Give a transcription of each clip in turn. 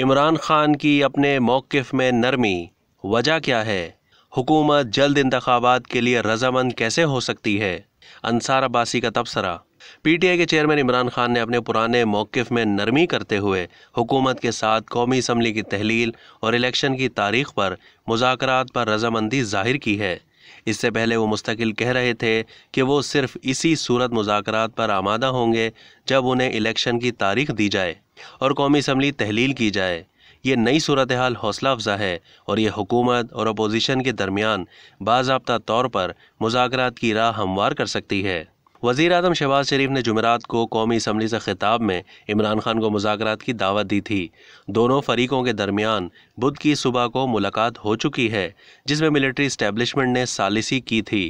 इमरान खान की अपने मौक़ में नरमी वजह क्या है हुकूमत जल्द इंतबात के लिए रजामंद कैसे हो सकती है अंसार अब्बासी का तबसरा पीटीआई के चेयरमैन इमरान खान ने अपने पुराने मौक़ में नरमी करते हुए हुकूमत के साथ कौमी असम्बली की तहलील और इलेक्शन की तारीख पर मुजाकर पर रजामंदी जाहिर की है इससे पहले वो मुस्तकिल कह रहे थे कि वो सिर्फ इसी सूरत मुजाकर पर आमादा होंगे जब उन्हें इलेक्शन की तारीख दी जाए और कौमी असम्बली तहलील की जाए ये नई सूरत हाल हौसला अफजा है और ये हुकूमत और अपोजिशन के दरमियान बाबा तौर पर मुजात की राह हमवार कर सकती है वज़ी अजम शहबाज शरीफ ने जमेरात को कौमी इसम्बली से खिताब में इमरान खान को मुजात की दावत दी थी दोनों फरीकों के दरमियान बुध की सुबह को मुलाकात हो चुकी है जिसमें मिलिट्री इस्टेबलिशमेंट ने सालिसी की थी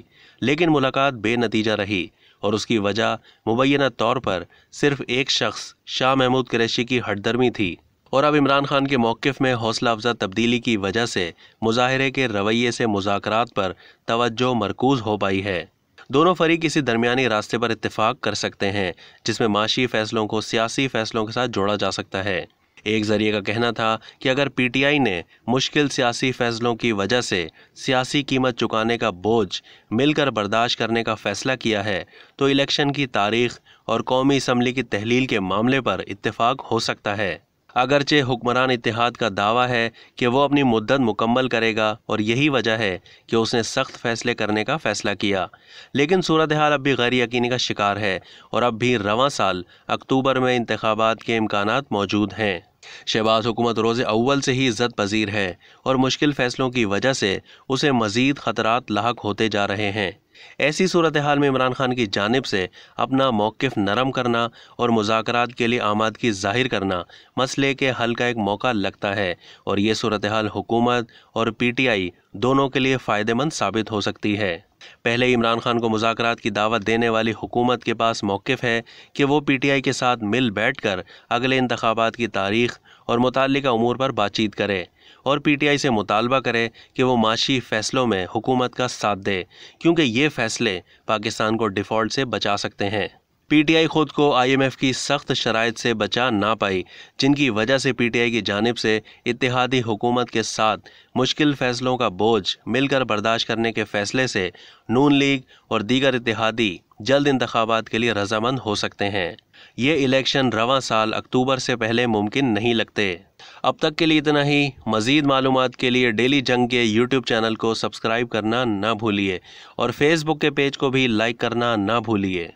लेकिन मुलाकात बेनतीजा रही और उसकी वजह मुबैना तौर पर सिर्फ एक शख्स शाह महमूद क्रैशी की हटदर्मी थी और अब इमरान खान के मौक़ में हौसला अफजा तब्दीली की वजह से मुजाहरे के रवैये से मुजाकर पर तोज्जो मरकूज हो पाई है दोनों फरीक किसी दरमियानी रास्ते पर इतफाक़ कर सकते हैं जिसमें माशी फ़ैसलों को सियासी फ़ैसलों के साथ जोड़ा जा सकता है एक जरिए का कहना था कि अगर पीटीआई ने मुश्किल सियासी फैसलों की वजह से सियासी कीमत चुकाने का बोझ मिलकर बर्दाश्त करने का फैसला किया है तो इलेक्शन की तारीख और कौमी इसम्बली की तहलील के मामले पर इत्तेफाक हो सकता है अगरचे हुक्मरान इतिहाद का दावा है कि वो अपनी मुद्दत मुकम्मल करेगा और यही वजह है कि उसने सख्त फैसले करने का फैसला किया लेकिन सूरत हाल अब भी गैर यकीनी का शिकार है और अब भी रवा साल अक्टूबर में इंतबात के इम्कान मौजूद हैं शहबाज हुकूमत रोज़ अव्वल से ही इज़्ज़त पजीर है और मुश्किल फ़ैसलों की वजह से उसे मज़ीद ख़तरा लाक होते जा रहे हैं ऐसी सूरत हाल में इमरान खान की जानब से अपना मौक़ नरम करना और मुजात के लिए आमादगी जाहिर करना मसले के हल का एक मौका लगता है और ये सूरत हाल हुकूमत और पी टी आई दोनों के लिए फ़ायदेमंद साबित हो सकती है पहले इमरान खान को मुजाकर की दावत देने वाली हुकूमत के पास मौक़ है कि वो पी टी आई के साथ मिल बैठ कर अगले इंतबात की तारीख और मुतल अमूर पर बातचीत करे और पीटीआई से मुतालबा करे कि वो माशी फैसलों में हुकूमत का साथ दे क्योंकि ये फैसले पाकिस्तान को डिफ़ॉल्ट से बचा सकते हैं पीटीआई खुद को आईएमएफ की सख्त शराइ से बचा ना पाई जिनकी वजह से पीटीआई की जानब से इतिहादी हुकूमत के साथ मुश्किल फैसलों का बोझ मिलकर बर्दाश्त करने के फैसले से नून लीग और दीगर इतिहादी जल्द इंतबात के लिए रजामंद हो सकते हैं ये इलेक्शन रवा साल अक्टूबर से पहले मुमकिन नहीं लगते अब तक के लिए इतना ही मज़ीद मालूम के लिए डेली जंग के यूट्यूब चैनल को सब्सक्राइब करना ना भूलिए और फेसबुक के पेज को भी लाइक करना ना भूलिए